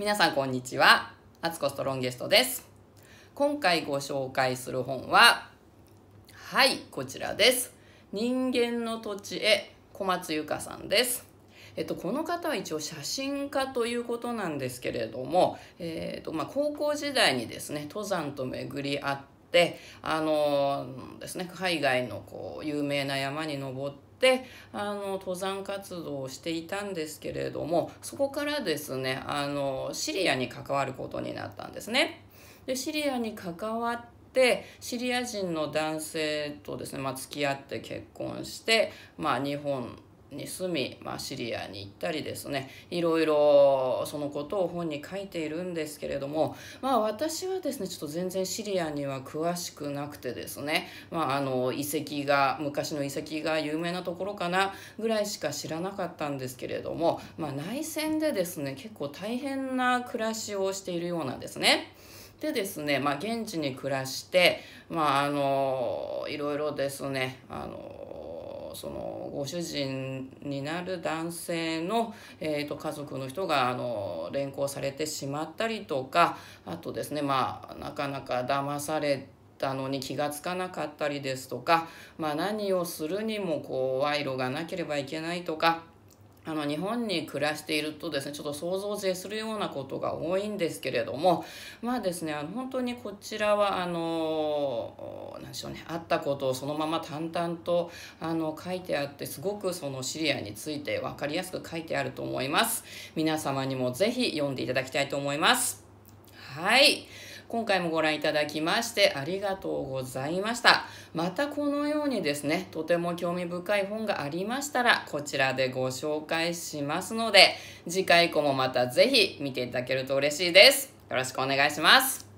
皆さんこんにちは。アツコストロンゲストです。今回ご紹介する本は、はい、こちらです。人間の土地へ、小松ゆかさんです。えっと、この方は一応写真家ということなんですけれども、えっとまあ、高校時代にですね登山と巡り合ってあのー、ですね、海外のこう有名な山に登ってってあの登山活動をしていたんですけれどもそこからですねあのシリアに関わることになったんですね。でシリアに関わってシリア人の男性とですね、まあ、付き合って結婚して、まあ、日本に住み、まあ、シリアに行ったりですねいろいろそのことを本に書いているんですけれどもまあ私はですねちょっと全然シリアには詳しくなくてですね、まあ、あの遺跡が昔の遺跡が有名なところかなぐらいしか知らなかったんですけれども、まあ、内戦でですね結構大変な暮らしをしているようなんですね。でですね、まあ、現地に暮らして、まあ、あのいろいろですねあのそのご主人になる男性の、えーと、と家族の人があの連行されてしまったりとかあとですねまあなかなか騙されて。たのに気がつかなかったりですとか、まあ、何をするにもこう賄賂がなければいけないとかあの日本に暮らしているとですねちょっと想像を絶するようなことが多いんですけれどもまあですねあの本当にこちらはあの何でしょうねあったことをそのまま淡々とあの書いてあってすごくそのシリアについて分かりやすく書いてあると思います皆様にも是非読んでいただきたいと思いますはい。今回もご覧いただきましてありがとうございました。またこのようにですね、とても興味深い本がありましたら、こちらでご紹介しますので、次回以降もまたぜひ見ていただけると嬉しいです。よろしくお願いします。